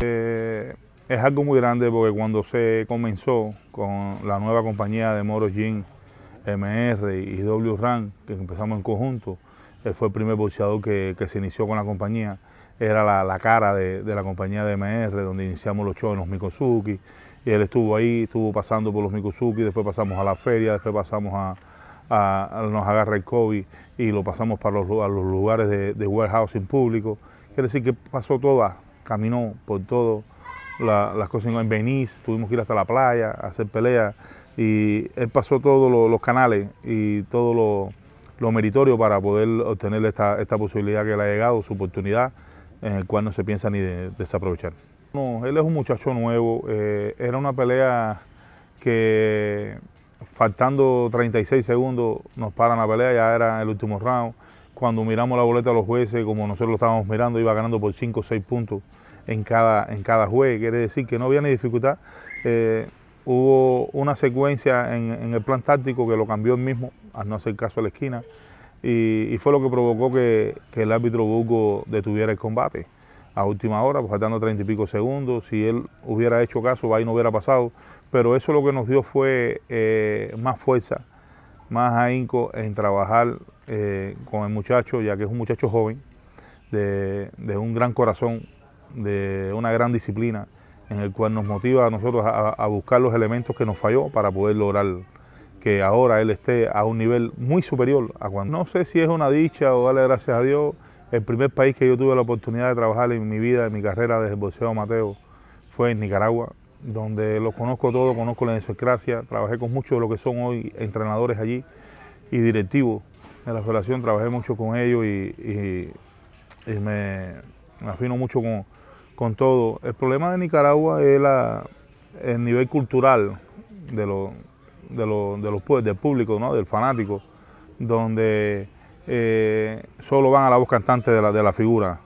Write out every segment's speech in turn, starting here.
Eh, es algo muy grande porque cuando se comenzó con la nueva compañía de Moro MR y W que empezamos en conjunto, él eh, fue el primer boxeador que, se inició con la compañía, era la, cara de, la compañía de MR, donde iniciamos los shows en los Mikosuki, y él estuvo ahí, estuvo pasando por los Mikosuki, después pasamos a la feria, después pasamos a, nos agarra el COVID y lo pasamos para los, a los lugares de, de warehousing público, quiere decir que pasó toda, caminó por todo las cosas. En Venice tuvimos que ir hasta la playa a hacer pelea y él pasó todos los canales y todo lo, meritorio para poder obtener esta, posibilidad que le ha llegado, su oportunidad, en el cual no se piensa ni desaprovechar. él es un muchacho nuevo, eh, era una pelea que faltando 36 segundos nos paran la pelea, ya era el último round cuando miramos la boleta a los jueces, como nosotros lo estábamos mirando, iba ganando por 5 o 6 puntos en cada, en cada juez, quiere decir que no había ni dificultad. Eh, hubo una secuencia en, el plan táctico que lo cambió él mismo al no hacer caso a la esquina y, fue lo que provocó que, el árbitro buco detuviera el combate a última hora, pues faltando 30 y pico segundos. Si él hubiera hecho caso, ahí no hubiera pasado. Pero eso lo que nos dio fue eh, más fuerza, más ahínco en trabajar eh, con el muchacho, ya que es un muchacho joven, de, un gran corazón, de una gran disciplina, en el cual nos motiva a nosotros a, buscar los elementos que nos falló para poder lograr que ahora él esté a un nivel muy superior a cuando. No sé si es una dicha o darle gracias a Dios. El primer país que yo tuve la oportunidad de trabajar en mi vida, en mi carrera desde el Mateo, fue en Nicaragua, donde los conozco todo, conozco la idiosincrasia, trabajé con muchos de los que son hoy entrenadores allí y directivos en la federación, trabajé mucho con ellos y, me, afino mucho con, todo. El problema de Nicaragua es el nivel cultural de, los de, de los, del público, ¿no? del fanático, donde eh, solo van a la voz cantante de la, de la figura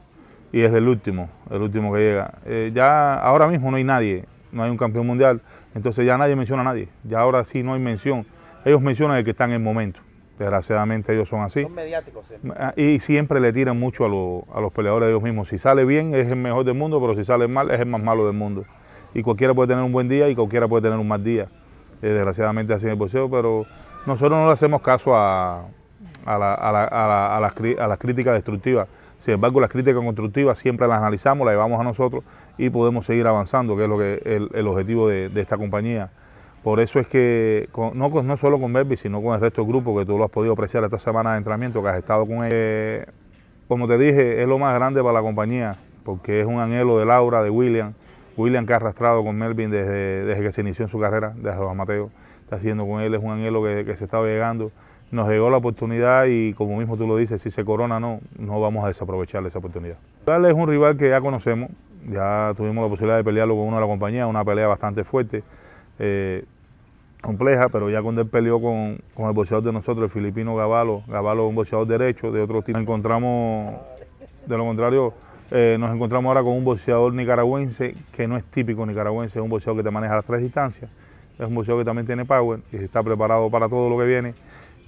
y es el último, el último que llega. Eh, ya ahora mismo no hay nadie, no hay un campeón mundial, entonces ya nadie menciona a nadie, ya ahora sí no hay mención. Ellos mencionan el que están en el momento. Desgraciadamente ellos son así. Son mediáticos. Siempre. Ah, y siempre le tiran mucho a, los peleadores de ellos mismos. Si sale bien es el mejor del mundo, pero si sale mal es el más malo del mundo. Y cualquiera puede tener un buen día y cualquiera puede tener un mal día. Eh, desgraciadamente así en el boxeo, pero nosotros no le hacemos caso a, las, críticas destructivas. Sin embargo, las críticas constructivas siempre las analizamos, las llevamos a nosotros y podemos seguir avanzando, que es lo que el, el objetivo de esta compañía, por eso es que, no, solo con Melvin, sino con el resto del grupo, que tú lo has podido apreciar esta semana de entrenamiento, que has estado con él. Eh, como te dije, es lo más grande para la compañía, porque es un anhelo de Laura, de William. William que ha arrastrado con Melvin desde, desde que se inició en su carrera, desde los Mateo, está haciendo con él, es un anhelo que, se estaba llegando. Nos llegó la oportunidad y como mismo tú lo dices, si se corona no, no vamos a desaprovechar esa oportunidad. Dale es un rival que ya conocemos, ya tuvimos la posibilidad de pelearlo con uno de la compañía, una pelea bastante fuerte. Eh, compleja, pero ya cuando él peleó con, el boxeador de nosotros, el filipino Gabalo Gavalo un boxeador derecho, de otro tipo, nos encontramos, de lo contrario, eh, nos encontramos ahora con un boxeador nicaragüense que no es típico nicaragüense, es un boxeador que te maneja las tres distancias, es un boxeador que también tiene power y está preparado para todo lo que viene.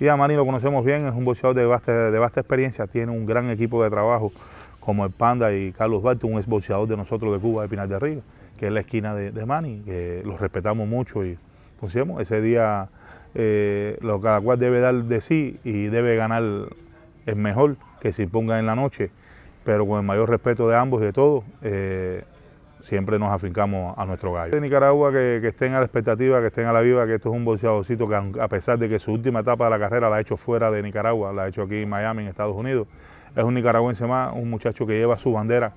Y a Manny lo conocemos bien, es un boxeador de vasta, de vasta experiencia, tiene un gran equipo de trabajo como el Panda y Carlos Barton, un ex boxeador de nosotros de Cuba, de Pinar de Río que es la esquina de, de Mani, que los respetamos mucho y consideramos ese día eh, lo cada cual debe dar de sí y debe ganar es mejor que se imponga en la noche, pero con el mayor respeto de ambos y de todos, eh, siempre nos afincamos a nuestro gallo. De Nicaragua que, que, estén a la expectativa, que estén a la viva, que esto es un boxeadorcito que a pesar de que su última etapa de la carrera la ha hecho fuera de Nicaragua, la ha hecho aquí en Miami, en Estados Unidos, es un nicaragüense más, un muchacho que lleva su bandera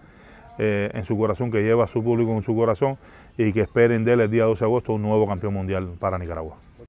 eh, en su corazón, que lleva a su público en su corazón y que esperen de él el día 12 de agosto un nuevo campeón mundial para Nicaragua.